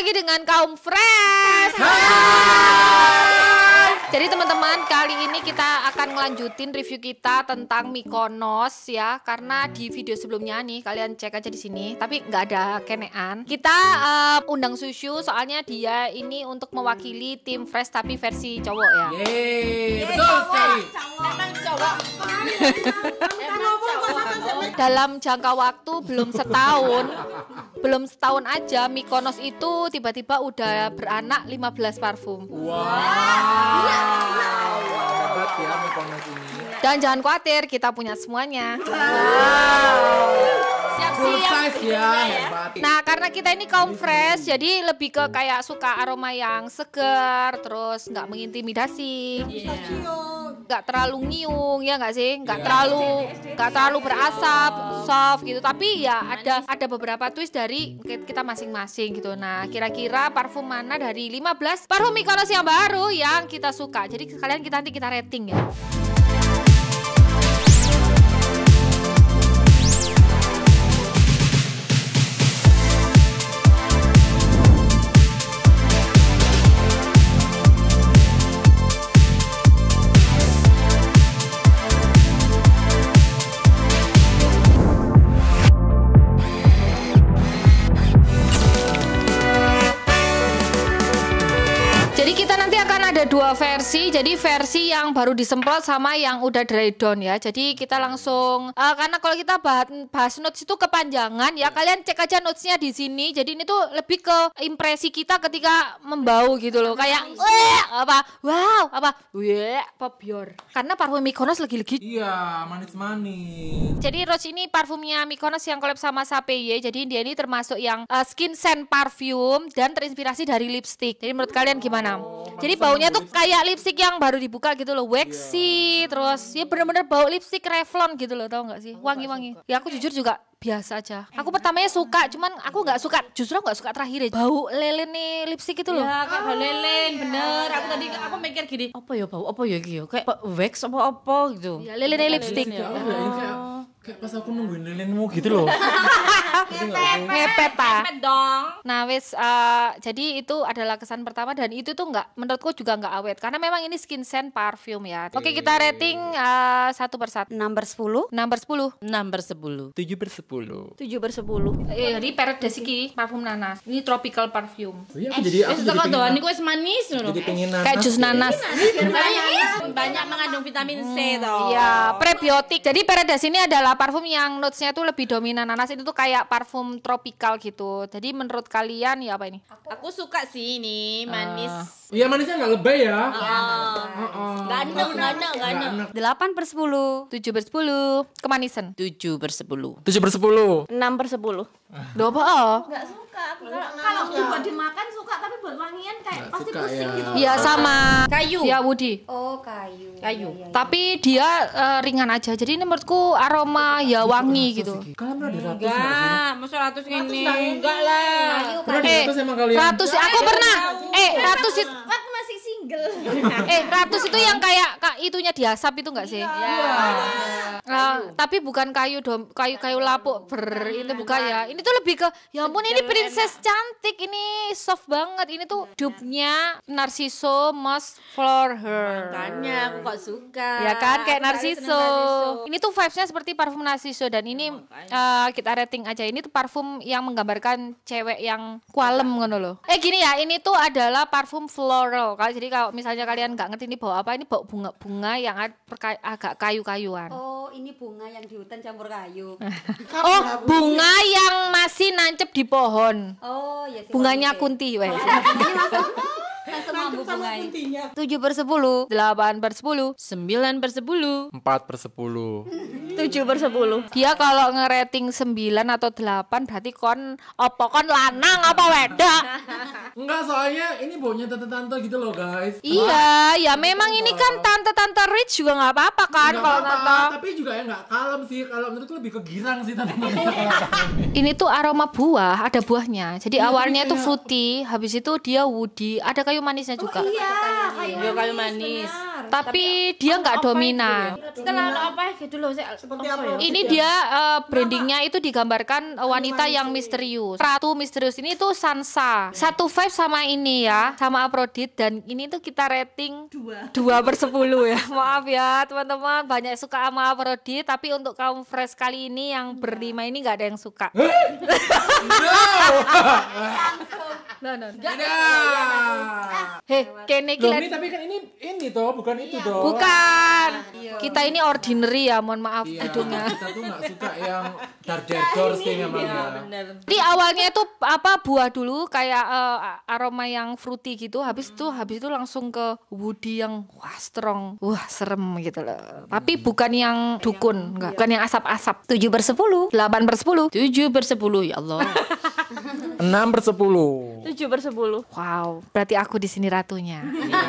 lagi dengan kaum fresh. Hai. Jadi teman-teman kali ini kita akan ngelanjutin review kita tentang Mykonos ya karena di video sebelumnya nih kalian cek aja di sini tapi nggak ada kenean. Kita uh, undang Susu soalnya dia ini untuk mewakili tim Fresh tapi versi cowok ya. Yeay, betul sekali. Cowok. Emang cowok. Emang dalam jangka waktu belum setahun, belum setahun aja Mikonos itu tiba-tiba udah beranak 15 parfum. Wow. Wow, iya, iya. ya, Dan jangan khawatir, kita punya semuanya. Wow. Ya, iya, ya. Nah, karena kita ini kaum fresh, jadi lebih ke kayak suka aroma yang segar terus nggak mengintimidasi. Yeah nggak terlalu nyiung ya nggak sih nggak yeah. terlalu iya, iya, iya. nggak terlalu berasap soft gitu tapi ya ada ada beberapa twist dari kita masing-masing gitu nah kira-kira parfum mana dari 15 parfum Mykonos yang baru yang kita suka jadi kalian kita nanti kita rating ya versi, jadi versi yang baru disemprot sama yang udah dry down ya. Jadi kita langsung uh, karena kalau kita bahas, bahas notes itu kepanjangan ya. Iya. Kalian cek aja notesnya di sini. Jadi ini tuh lebih ke impresi kita ketika membau gitu loh. Kayak wah apa wow apa wah popior. Karena parfum Mykonos lagi-lagi. Iya manis-manis. Jadi Rose ini parfumnya Mykonos yang collab sama Sapeye. Jadi dia ini termasuk yang uh, skin scent parfum dan terinspirasi dari lipstick. Jadi menurut kalian gimana? Oh, Jadi baunya tuh kayak lip lipstick yang baru dibuka gitu loh waxy yeah. terus ya bener-bener bau lipstick Revlon gitu loh tau nggak sih wangi-wangi ya aku jujur juga biasa aja eh, aku pertamanya suka cuman aku nggak suka justru aku nggak suka terakhir aja. Ya, bau lele nih lipstick gitu loh ya kayak bau lelen bener aku tadi aku mikir gini apa ya bau apa ya gitu kayak wax apa apa gitu iya, iya, ya lele nih lipstick oh. Iya, kayak pas aku nungguin lilinmu gitu loh ngepet pak dong nah wis uh, jadi itu adalah kesan pertama dan itu tuh nggak menurutku juga nggak awet karena memang ini skin scent parfum ya oke okay, iya. kita rating uh, satu persatu number sepuluh? number sepuluh? number sepuluh? Tujuh per sepuluh tujuh per sepuluh eh jadi peret desiki parfum nanas ini tropical parfum oh, iya, aku jadi eh, aku jadi pengen ini manis loh jadi pengen nanas kayak jus nanas banyak mengandung vitamin C hmm. toh iya prebiotik jadi peret ini adalah adalah parfum yang notesnya tuh lebih dominan nanas itu tuh kayak parfum tropical gitu. Jadi menurut kalian ya apa ini? Aku suka sih ini manis. Ah. Iya manisnya nggak lebay ya. Iya, ah, ah, nggak enak, enak, enak. Delapan per sepuluh, tujuh per sepuluh, kemanisan. Tujuh per sepuluh, tujuh per sepuluh, enam per sepuluh. Dua apa? Nggak suka suka kalau kalau buat dimakan suka tapi buat wangian kayak nah, pasti suka, pusing ya. gitu iya sama kayu ya Wudi oh kayu kayu ya, ya, ya. tapi dia uh, ringan aja jadi ini menurutku aroma ya wangi gitu kalian ada ratus enggak masa ratus ini enggak lah Kayu, kayu. ratus aku pernah eh ratus itu masih single eh ratus itu yang kayak kak itunya diasap itu enggak sih iya, iya kayu. Ah, tapi bukan kayu dom, kayu kayu lapuk ber nah, itu bukan ya. Ini tuh lebih ke ya ampun ini princess enak. cantik, ini soft banget. Ini tuh iya. dupnya Narciso must for her. Makanya aku kok suka. Ya kan kayak Narciso. Narciso. Ini tuh vibesnya seperti parfum Narciso dan ya, ini Makanya. uh, kita rating aja. Ini tuh parfum yang menggambarkan cewek yang kualem iya. ngono loh. Eh gini ya, ini tuh adalah parfum floral. Kalau jadi kalau misalnya kalian nggak ngerti ini bau apa, ini bau bunga-bunga yang agak kayu-kayuan. Oh oh ini bunga yang di hutan campur kayu. oh, bunga yang masih nancep di pohon. Oh, iya sih. Bunganya iya Kunti, weh. Oh, iya Tujuh per sepuluh, delapan per sepuluh, sembilan per sepuluh, empat per sepuluh, tujuh per sepuluh. Dia kalau ngerating sembilan atau delapan berarti kon Apa kon lanang apa weda? Enggak soalnya ini baunya tante-tante gitu loh guys. Iya, ya memang ini kan tante-tante rich juga nggak apa-apa kan kalau tante. Tapi juga ya nggak kalem sih kalau menurutku lebih kegirang sih tante-tante. ini tuh aroma buah, ada buahnya. Jadi iya, awalnya iya, tuh iya. fruity, habis itu dia woody, ada kayu kayu manisnya oh, juga. Oh, iya, kayu, kayu manis. Kayu manis tapi, tapi dia nggak dominan. Ya. Setelah apa ya, gitu loh, ya? Ini dia uh, brandingnya itu digambarkan eh, wanita yang misterius. Ratu misterius ini tuh Sansa. Satu vibe sama ini ya, sama Aphrodite dan ini tuh kita rating dua per sepuluh ya. Maaf ya teman-teman, banyak suka sama Aphrodite tapi untuk kaum fresh kali ini yang iya. berlima ini nggak ada yang suka. No, no, no. Hei, kene iki. Loh, ini tapi kan ini ini toh bukan itu iya. dong. Bukan. Iya. Kita ini ordinary ya, mohon maaf. Iya, hidungnya. Kita tuh gak suka yang dar dar dor sih memang ya. Jadi ya. awalnya itu apa buah dulu kayak uh, aroma yang fruity gitu, habis itu hmm. habis itu langsung ke woody yang wah strong, wah serem gitu loh. Tapi hmm. bukan yang iya. dukun, yang, enggak. Iya. Bukan yang asap-asap. 7 per 10, 8 per 10. 7 per 10 ya Allah. 6 per 10. Tujuh per 10 Wow, berarti aku di sini ratunya. Iya.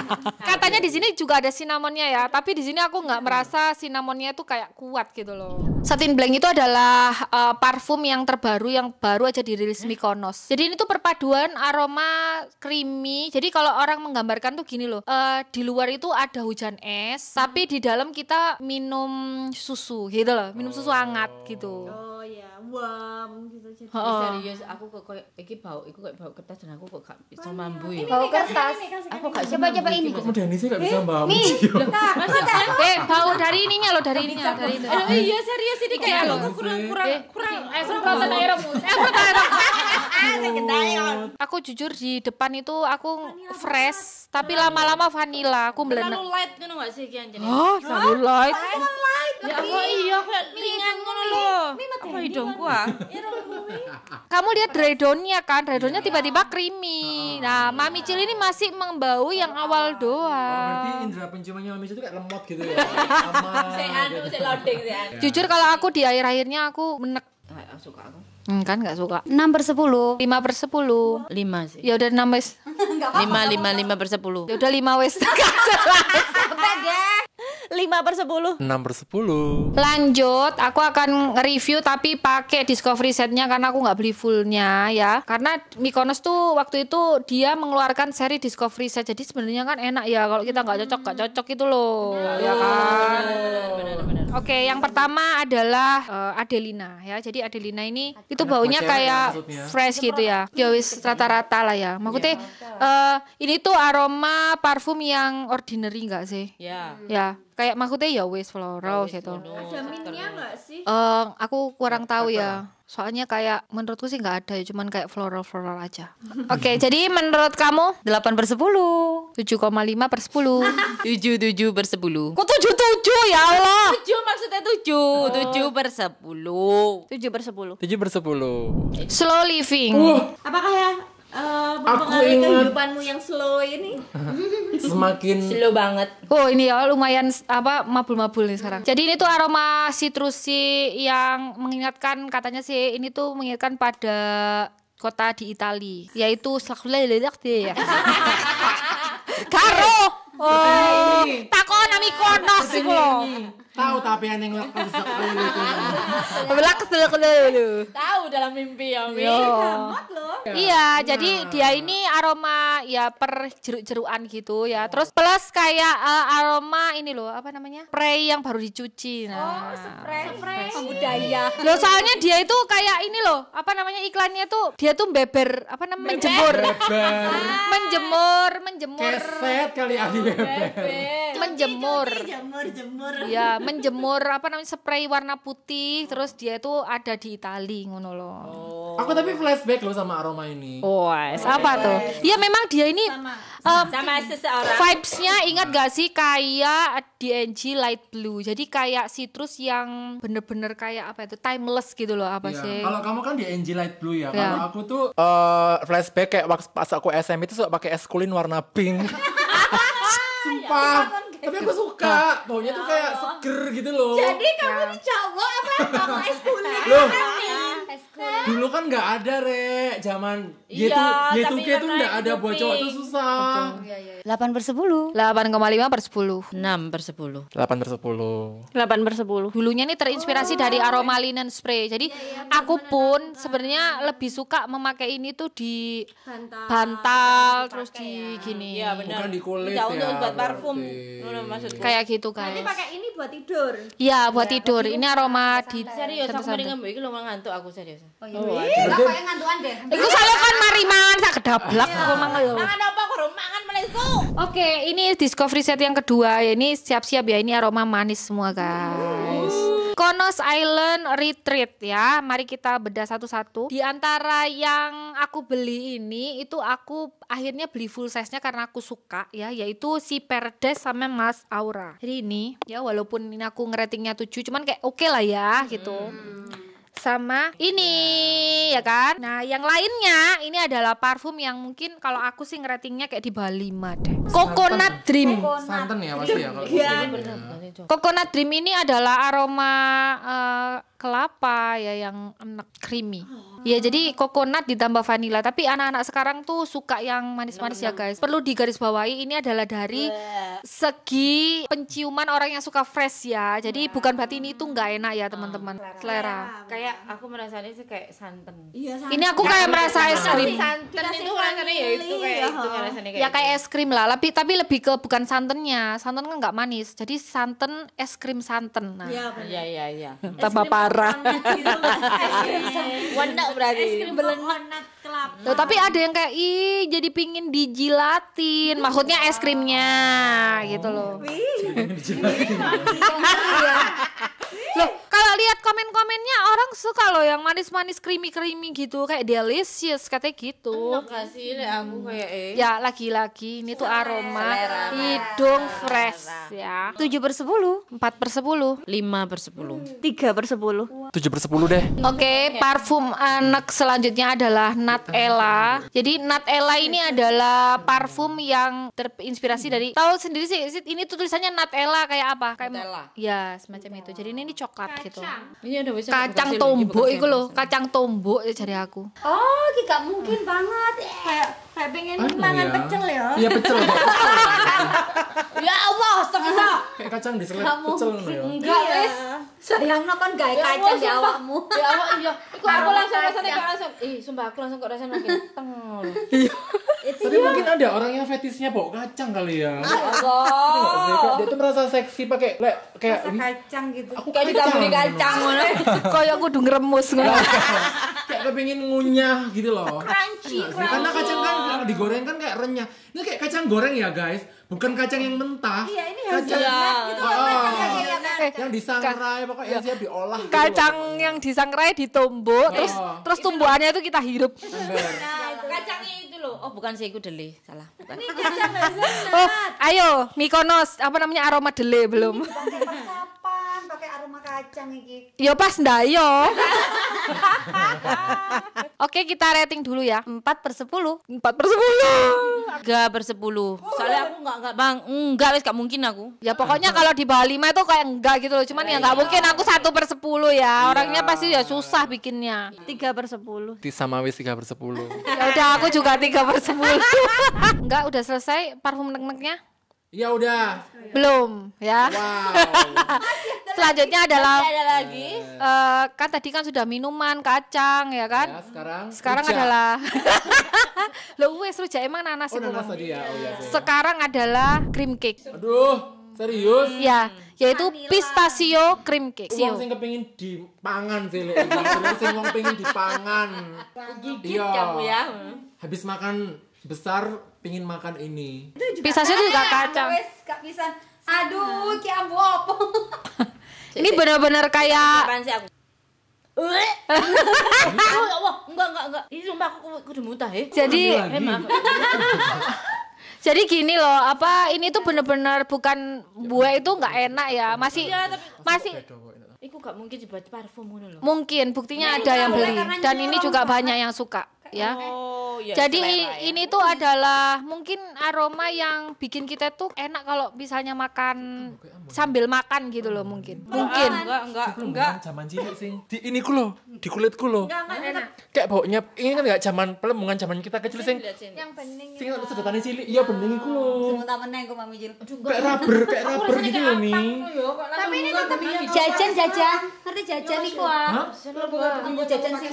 Katanya di sini juga ada sinamonnya ya, tapi di sini aku nggak iya. merasa sinamonnya itu kayak kuat gitu loh. Satin Blank itu adalah uh, parfum yang terbaru yang baru aja dirilis eh? Mykonos. Jadi ini tuh perpaduan aroma creamy. Jadi kalau orang menggambarkan tuh gini loh, uh, di luar itu ada hujan es, hmm. tapi di dalam kita minum susu gitu loh, minum susu hangat gitu. Oh, oh iya, warm gitu. Jadi oh. serius aku kok kayak iki bau iku kayak bau kertas dan aku kok gak bisa mambu ya. Bau kertas. Aku gak Coba-coba ini. Kok mudah modern sih gak bisa eh, mambu. Nih, eh, bau dari ininya loh, dari ininya, dari itu. Oh iya, serius ini kayak aku iya, eh, kurang kurang kurang eh sumpah tak aeromus. Aku tak Aku jujur di depan itu aku fresh, tapi lama-lama vanilla, aku melenak. Terlalu light kan gak sih kian jenis? Oh, terlalu light. Ya aku iya kayak ringan ngono lo Apa hidungku ah? Iya Kamu lihat dry down-nya kan? Dry down-nya tiba-tiba creamy. Oh, Nah, Mami Cil ini masih membau yang awal oh, doang. Oh, berarti indera penciumannya Mami Cil itu kayak lemot gitu ya. Lama. anu, gitu. loading anu. Jujur kalau aku di akhir-akhirnya aku menek. Nggak suka aku. Hmm, kan nggak suka. 6 per 10. 5 per 10. 5 sih. Ya udah 6 wes. 5 5 5 per 10. Ya udah 5 wes. Sampai deh. Ya. 5 per 10 6 per 10 Lanjut Aku akan review tapi pakai Discovery setnya Karena aku nggak beli fullnya ya Karena Mykonos tuh waktu itu Dia mengeluarkan seri Discovery set Jadi sebenarnya kan enak ya Kalau kita nggak cocok nggak cocok gitu loh bener, Ya kan Oke okay, Oke yang pertama adalah uh, Adelina ya Jadi Adelina ini Adelina Itu baunya kayak ya, fresh gitu ya Ya wis rata-rata lah ya iya, Maksudnya yeah. uh, ini tuh aroma parfum yang ordinary nggak sih? Ya. Yeah. Ya kayak maksudnya ya wis floral oh, gitu. Ada minnya enggak sih? Eh, uh, aku kurang tahu ya. Soalnya kayak menurutku sih nggak ada ya, cuman kayak floral-floral aja. Oke, okay, jadi menurut kamu 8 per 10, 7,5 per 10, 7 7 per 10. Kok 7 7 ya Allah? 7 maksudnya 7, oh. 7 per 10. 7 per 10. 7 per 10. Slow living. Uh. Apakah ya Uh, aku ingat kehidupanmu yang slow ini semakin slow banget. Oh ini ya lumayan apa mabul-mabul nih sekarang. Jadi ini tuh aroma citrusi yang mengingatkan katanya sih ini tuh mengingatkan pada kota di Itali yaitu Sacula Ledak deh ya. Karo. Oh, takon amikonos sih Tahu tapi aneh ngelakuin sekali itu. aku dulu. Tahu dalam mimpi ya, Mi. Iya, iya, jadi dia ini aroma ya per jeruk jeruan gitu ya. Oh. Terus plus kayak uh, aroma ini loh, apa namanya? Spray yang baru dicuci. Oh, nah. Oh, spray. Spray pembudaya Loh, soalnya dia itu kayak ini loh, apa namanya iklannya tuh dia tuh beber apa namanya menjemur. Ah. menjemur, menjemur. Keset kali ahli ya, beber. Menjemur. Jemur, jemur. Ya, menjemur apa namanya spray warna putih terus dia itu ada di Itali ngono loh. Oh. Aku tapi flashback loh sama aroma ini. Oh, yes. apa tuh? Iya memang dia ini sama, um, sama seseorang. vibes ingat gak sih kayak DNG light blue. Jadi kayak citrus yang bener-bener kayak apa itu timeless gitu loh apa yeah. sih? Kalau kamu kan DNG light blue ya. Yeah. Kalau aku tuh uh, flashback kayak pas aku SM itu suka pakai eskulin warna pink. Sumpah. Ya, tapi aku gitu. suka. Baunya ya tuh kayak seger gitu loh. Jadi kamu ya. ini cowok apa? Kamu es kulit. Loh, dulu kan nggak ada re zaman iya, ya itu kayak tuh nggak ada buat cowok itu susah iya, iya, iya. Delapan per sepuluh. Delapan koma lima per sepuluh. Enam per sepuluh. Delapan per sepuluh. Delapan per sepuluh. Dulunya nih terinspirasi oh. dari aroma linen spray. Jadi ya, ya, aku pun sebenarnya lebih suka memakai ini tuh di bantal, bantal terus di ya. gini. ya, bener. Bukan di kulit ya. untuk buat parfum. Kayak gitu kan Nanti pakai ini buat tidur. Iya buat ya, tidur. Ini aroma di. Serius aku mendingan begini ngantuk aku serius. Oh, yang deh. Iku saya kan mari mangan sak kedablak kok mangan yo. Mangan apa kok mangan Oke, ini discovery set yang kedua. Ini siap-siap ya ini aroma manis semua, guys. Konos Island Retreat ya. Mari kita bedah satu-satu. Di antara yang aku beli ini itu aku akhirnya beli full size-nya karena aku suka ya, yaitu si Perdes sama Mas Aura. Jadi ini ya walaupun ini aku ngeratingnya 7 cuman kayak oke okay lah ya gitu. Hmm sama ini iya. ya kan. Nah, yang lainnya ini adalah parfum yang mungkin kalau aku sih ngeratingnya kayak di Bali mah deh. Coconut Dream. Coconut. Santan ya pasti ya kalau. Iya, ya. Coconut Dream ini adalah aroma uh, kelapa ya yang enak creamy. Oh. Ya jadi coconut ditambah vanila. Tapi anak-anak sekarang tuh suka yang manis-manis ya guys. Perlu digarisbawahi ini adalah dari Bleh. segi penciuman orang yang suka fresh ya. Jadi nah. bukan berarti ini tuh nggak enak ya teman-teman. Oh, selera. Selera. Kayak aku merasaannya sih kayak santan. Iya, santan. Ini aku kayak nah, merasa es krim. Santan itu rasanya ya itu kayak ya. itu rasanya kayak. Ya kayak gitu. es krim lah. Tapi tapi lebih ke bukan santannya. Santan kan nggak manis. Jadi santan es krim santan. Nah. Iya, ah, iya, ya iya. Tambah marah. warna berarti gitu. es krim berlemak kelapa. Tuh, tapi ada yang kayak ih jadi pingin dijilatin. Iya. Maksudnya es krimnya oh. gitu loh. Iya. loh, kalau lihat komen-komennya orang suka loh yang manis-manis creamy-creamy gitu kayak delicious katanya gitu. Enak aku kayak eh. Ya, lagi-lagi ini tuh aroma Selera. hidung fresh ya. 7 per sepuluh empat per sepuluh lima per sepuluh tiga per sepuluh tujuh per sepuluh deh. Oke, okay, parfum anak selanjutnya adalah Nat Nat Ella. Jadi Nat Ella ini iya. adalah parfum yang terinspirasi iya. dari tahu sendiri sih ini tuh tulisannya Nat Ella kayak apa? Kayak Nutella. ya semacam itu. Jadi ini, ini coklat kacang. gitu. Ini ada kacang tumbuk itu loh, kacang tumbuk cari aku. Oh, gak mungkin banget. Kayak kayak pengen makan mangan ya. pecel ya. Iya pecel. ya Allah, astagfirullah kayak kacang diselip pecel ya. Enggak wis. Sayangno kon gawe kacang di ya. iya. kan ya, awakmu. Di ya, awak iya. Iku aku langsung rasane kok langsung. Ih, sumpah aku langsung kok rasane makin teng iya. Tapi mungkin ada orang yang fetisnya bau kacang kali ya. Allah. Dia tuh merasa seksi pakai lek kayak kacang gitu. Aku kayak di kacang ngono. Kayak kudu ngremus ngono. Iya. Kayak kepengin ngunyah gitu loh. Crunchy. Karena kacang kan digoreng kan kayak renyah. Ini kayak kacang goreng ya, guys bukan kacang yang mentah iya ini kacang ya. gitu oh, kacang yang, eh, yang disangrai pokoknya ya. diolah gitu kacang gitu yang disangrai ditumbuk oh. terus terus tumbuhannya itu kita hirup nah, kacangnya itu loh oh bukan sih itu deli, salah bukan. ini kacang oh ayo mikonos apa namanya aroma deli belum rumah kacang iki. Yo ya, pas ndak yo. Ya. Oke, kita rating dulu ya. Empat per sepuluh. Empat per sepuluh. Enggak per sepuluh. Soalnya aku nggak nggak Bang, enggak wes enggak mungkin aku. Ya pokoknya kalau di Bali mah itu kayak enggak gitu loh. Cuman ya enggak iya. mungkin aku satu per sepuluh ya. Iya. Orangnya pasti ya susah bikinnya. Tiga per 10. Sama wes 3 per sepuluh. ya udah aku juga 3 per 10. enggak, udah selesai parfum nek-neknya. Ya udah. Belum ya. Wow. Selanjutnya adalah ada lagi. Uh, kan tadi kan sudah minuman, kacang ya kan? Ya, sekarang sekarang rujak. adalah Lo wes rujak emang nanas oh, nanas tadi ya. Oh, iya, iya, Sekarang adalah cream cake. Aduh, serius? Hmm. Ya, yaitu pistasio pistachio cream cake. Wong sing kepengin dipangan sih lho. sing ngomong pengin dipangan. Gigit kamu iya. ya, ya. Habis makan besar pingin makan ini Pisah sih juga kacang kak aduh kayak ambu opo ini benar-benar kayak jadi jadi gini loh apa ini tuh benar-benar bukan buah itu nggak enak ya masih iya, masih Iku gak mungkin dibuat parfum Mungkin buktinya iya, ada iya, yang beli dan ini juga banyak yang suka ya. Oh, ya Jadi ya. ini tuh adalah mungkin aroma yang bikin kita tuh enak kalau misalnya makan sambil makan gitu loh mungkin. Hmm. Mungkin. mungkin. Ah, enggak, enggak, enggak. Zaman cilik sih. Di ini ku loh, di kulitku loh. Enggak, Kayak baunya ini kan enggak zaman pelemungan zaman kita kecil sing. Yang bening. Sing sedotan cilik, iya bening iku loh. Sing meneng iku Mami Jil. Kayak rubber, kayak rubber gitu loh Mi. Ya, Tapi ini tetap iya, jajan-jajan. Ngerti jajan iku ah. jajan sih.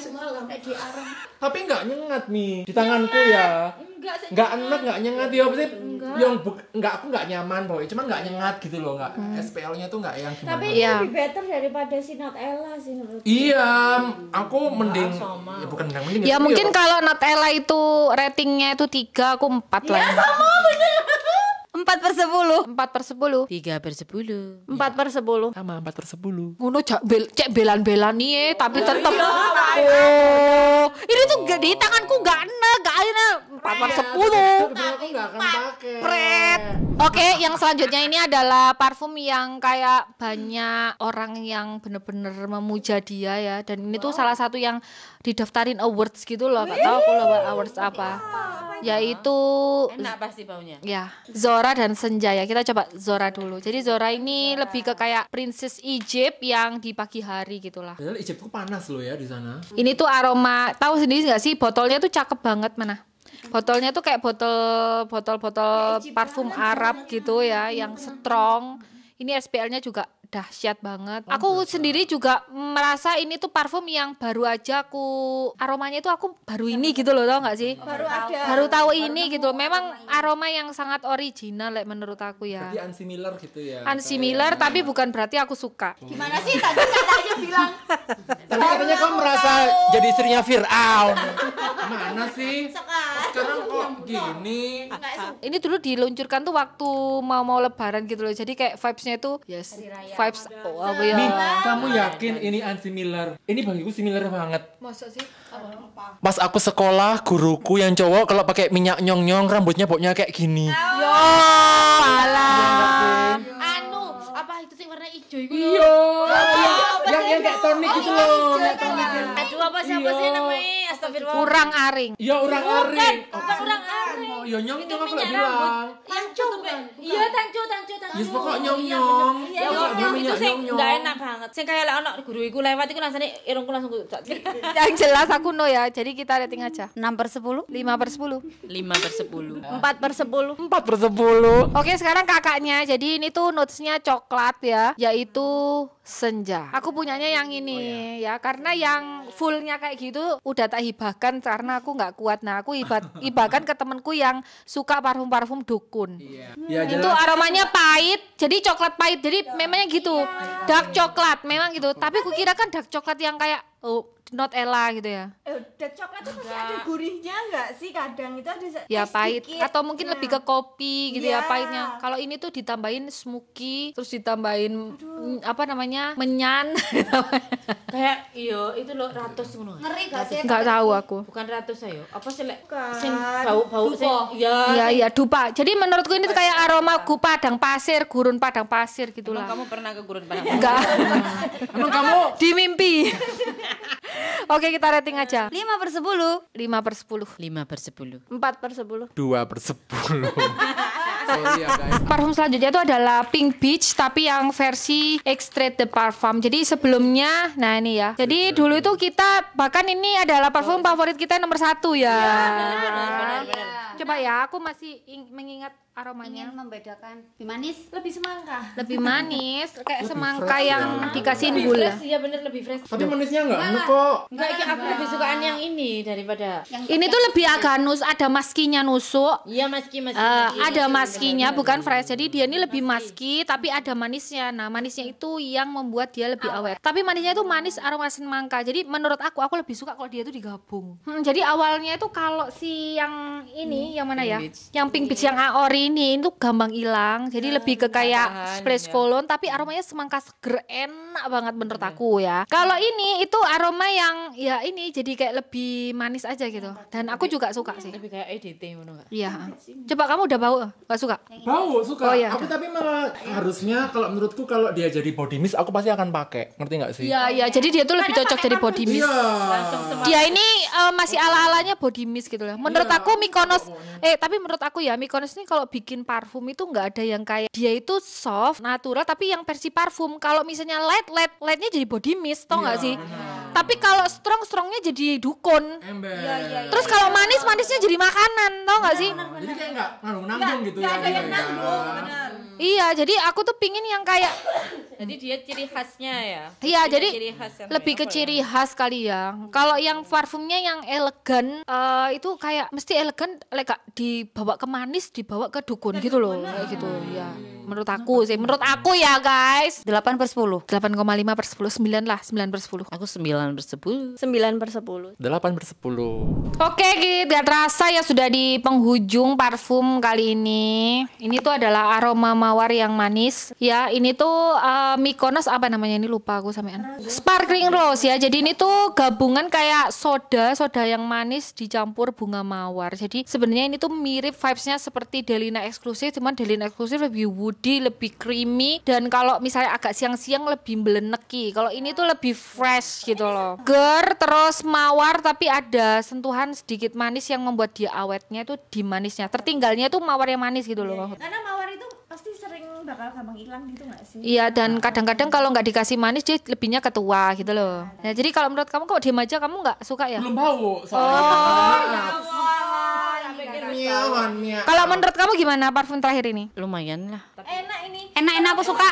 Tapi enggak nyengat nih di tanganku ya enggak sih enggak enak enggak nyengat gitu. ya pasti yang enggak aku enggak nyaman boy cuman enggak nyengat gitu loh enggak hmm. SPL-nya tuh enggak yang gimana tapi ya. lebih better daripada si Not Ella sih iya aku mending sama. ya bukan mending ya mungkin kalau Not Ella itu ratingnya itu tiga aku empat iya, lah ya sama bener 4 per 10 4 per 10 3 per 10 4 ya. per 10 sama 4 per 10 ngono cek bel cek belan-belan nih oh, tapi tetep iya, oh oh, oh, ini tuh gede tanganku gak enak gak enak 4 per 10 iya, pret oke yang selanjutnya ini adalah parfum yang kayak banyak orang yang bener-bener memuja dia ya dan ini tuh salah satu yang didaftarin awards gitu loh gak tau aku loh awards apa yaitu enak ya pasti baunya. Ya, Zora dan Senja ya. Kita coba Zora dulu. Jadi Zora ini Zora. lebih ke kayak princess Egypt yang di pagi hari gitulah. Padahal Egypt tuh panas loh ya di sana. Ini tuh aroma, tahu sendiri nggak sih botolnya tuh cakep banget mana? Botolnya tuh kayak botol botol botol parfum Arab gitu ya yang iya, strong. Ini SPL-nya juga dahsyat banget. Oh, aku betul. sendiri juga merasa ini tuh parfum yang baru aja aku aromanya itu aku baru ini gitu loh tau nggak sih? Oh, baru ada. Baru tahu baru ini gitu. Memang aroma yang sangat original like, menurut aku ya. Berarti unsimilar gitu ya. Unsimilar tapi bukan berarti aku suka. Oh. Gimana sih tadi katanya bilang? Tapi katanya kamu merasa jadi istrinya Fir'aun. Mana sih? Ah. Sekarang, kok gini? Ini dulu diluncurkan tuh waktu mau mau lebaran gitu loh. Jadi kayak vibesnya nya itu yes. Vibes oh, oh, kamu yakin ini unsimilar? Ini bagiku similar banget. Masa sih? Apa? Pas aku sekolah, guruku yang cowok kalau pakai minyak nyong-nyong rambutnya boknya kayak gini. Yo, ya ya alah. Ya, ijo iku lho. Iya. Yang yang kayak tonik gitu loh, kayak gitu. Aduh apa siapa sih iya. namanya? Astagfirullah. Urang aring. Iya, urang aring. Bukan urang aring. iya nyong nyong aku bilang. Yang tutup iya, tancu tancu. Yes pokok iya, nyong nyong. Iya, iya. Ya nyong nyong itu sing enggak enak banget. Sing kayak lek ono guru iku lewat iku rasane irungku langsung Yang jelas aku no ya. Jadi kita rating aja. 6 per 10, 5 per 10. 5 per 10. 4 per 10. 4 per 10. Oke, sekarang kakaknya. Jadi ini tuh notesnya coklat ya, yaitu senja. Aku punyanya yang ini oh, iya. ya karena yang fullnya kayak gitu udah tak hibahkan karena aku nggak kuat. Nah aku hibah hibahkan ke temanku yang suka parfum parfum dukun. Iya. Hmm. Ya, Itu aromanya pahit, jadi coklat pahit. Jadi memangnya gitu. Iya. Dark coklat memang gitu. Tapi kukira kan dark coklat yang kayak oh not Ella gitu ya eh, dark coklat itu pasti ada gurihnya nggak sih kadang itu ada ya pahit atau mungkin nah. lebih ke iya. kopi gitu yeah. ya iya. pahitnya kalau ini tuh ditambahin smoky terus ditambahin Aduh. apa namanya menyan kayak iyo itu loh ratus ngono ngeri gak sih nggak tahu aku bukan ratus ayo apa sih sing bau bau sing ya ya ya dupa jadi menurutku ini kayak aroma padang pasir gurun padang pasir gitulah Emang kamu pernah ke gurun padang pasir enggak Emang kamu di mimpi Oke kita rating aja 5 per 10 5 per 10 5 per 10 4 per 10 2 per 10 Sorry ya Parfum selanjutnya itu adalah Pink Beach tapi yang versi Extra the Parfum. Jadi sebelumnya, nah ini ya. Jadi dulu itu kita bahkan ini adalah parfum oh. favorit kita nomor satu ya. ya benar, benar, benar, benar. Coba ya, aku masih mengingat aromanya. Ingin membedakan lebih manis, lebih semangka. Lebih manis, kayak lebih semangka yang ya. dikasihin lebih gula. Fresh, ya bener lebih fresh. Tapi manisnya enggak enak kok. Enggak, enggak, iya, aku lebih sukaan yang ini daripada yang Ini tuh lebih agak nus, ada maskinya nusuk. Iya, maski maski. Uh, ada maskinya bukan fresh. Jadi dia ini lebih maski tapi ada manisnya. Nah, manisnya itu yang membuat dia lebih awet. Tapi manisnya itu manis aroma semangka. Jadi menurut aku aku lebih suka kalau dia itu digabung. Hmm, jadi awalnya itu kalau si yang ini yang mana ya? Beach. Yang pink peach iya. yang ori ini itu gampang hilang. Jadi hmm, lebih ke kayak splash colon iya. tapi aromanya semangka seger enak banget menurut hmm. aku ya. Kalau ini itu aroma yang ya ini jadi kayak lebih manis aja gitu. Dan aku juga suka sih. Lebih kayak EDT ngono Iya. Coba kamu udah bau enggak suka? Bau suka. Oh, iya. Aku tapi malah harusnya kalau menurutku kalau dia jadi body mist aku pasti akan pakai. Ngerti nggak sih? Iya, iya. Jadi dia tuh lebih cocok jadi body mist. Iya. Dia ini uh, masih ala-alanya body mist gitu loh. Menurut aku Mykonos Eh tapi menurut aku ya Mykonos ini kalau bikin parfum itu nggak ada yang kayak dia itu soft natural tapi yang versi parfum. Kalau misalnya light light lightnya jadi body mist tau nggak ya, sih? Tapi kalau strong strongnya jadi dukun. Ember. Ya, ya, ya, Terus kalau manis manisnya jadi makanan tau nggak sih? Benar, benar. Jadi kayak nggak nanggung gitu gak ya. ada yang iya. nanggung. Iya jadi aku tuh pingin yang kayak jadi dia ciri khasnya ya. Iya, jadi ciri khas lebih ke ya? ciri khas kali ya. Kalau yang parfumnya yang elegan uh, itu kayak mesti elegan kayak dibawa ke manis dibawa ke dukun gitu loh kayak gitu ya Menurut aku sih, menurut aku ya guys. 8 per 10. 8,5 per 10, 9 lah, 9 per 10. Aku 9 per 10. 9 per 10. 8 per 10. Oke, okay, gitu gak terasa ya sudah di penghujung parfum kali ini. Ini tuh adalah aroma mawar yang manis. Ya, ini tuh uh, Mykonos apa namanya ini lupa aku sampean. Sparkling Rose ya. Jadi ini tuh gabungan kayak soda, soda yang manis dicampur bunga mawar. Jadi sebenarnya ini tuh mirip vibesnya seperti Delina eksklusif, cuman Delina eksklusif lebih wood di lebih creamy dan kalau misalnya agak siang-siang lebih meleneki. Kalau ini tuh lebih fresh gitu loh. Ger terus mawar tapi ada sentuhan sedikit manis yang membuat dia awetnya itu di manisnya. Tertinggalnya tuh mawar yang manis gitu loh. Iya, iya. Karena mawar itu pasti sering bakal gampang hilang gitu gak sih? Iya dan nah, kadang-kadang gitu. kalau nggak dikasih manis dia lebihnya ketua gitu loh. Nah, nah, nah. jadi kalau menurut kamu kok diem aja kamu nggak suka ya? Belum bau soalnya. Oh, ya oh ya iya, Kalau menurut kamu gimana parfum terakhir ini? Lumayan lah. Enak ini. Enak-enak aku suka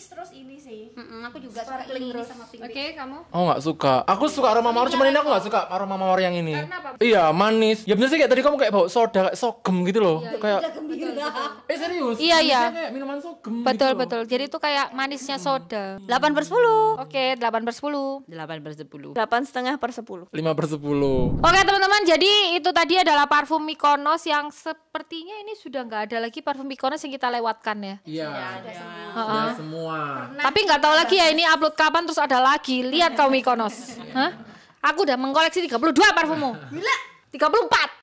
peach terus ini sih. Mm-mm, aku juga suka ini terus. sama pink Oke, okay, kamu? Oh, nggak suka. Aku suka aroma mawar, cuman ini aku nggak suka aroma mawar yang ini. Karena apa? Iya, manis. Ya bener sih kayak tadi kamu kayak bau soda, kayak sogem gitu loh. Iya, iya. kayak Eh serius? Iya, iya. Kayak minuman sogem. Betul, gitu betul. Loh. Jadi itu kayak manisnya soda. 8 per 10. Oke, okay, 8 per 10. 8 per 10. 8 setengah per 10. 5 per 10. Oke, okay, teman-teman. Jadi itu tadi adalah parfum Mykonos yang sepertinya ini sudah nggak ada lagi parfum Mykonos yang kita lewatkan ya. Iya. Ya, ada ya. semua. Uh -uh. Ya, semua semua. Pernah. Tapi nggak tahu lagi ya ini upload kapan terus ada lagi. Lihat kau Mikonos. Hah? Aku udah mengkoleksi 32 parfummu. Gila. 34.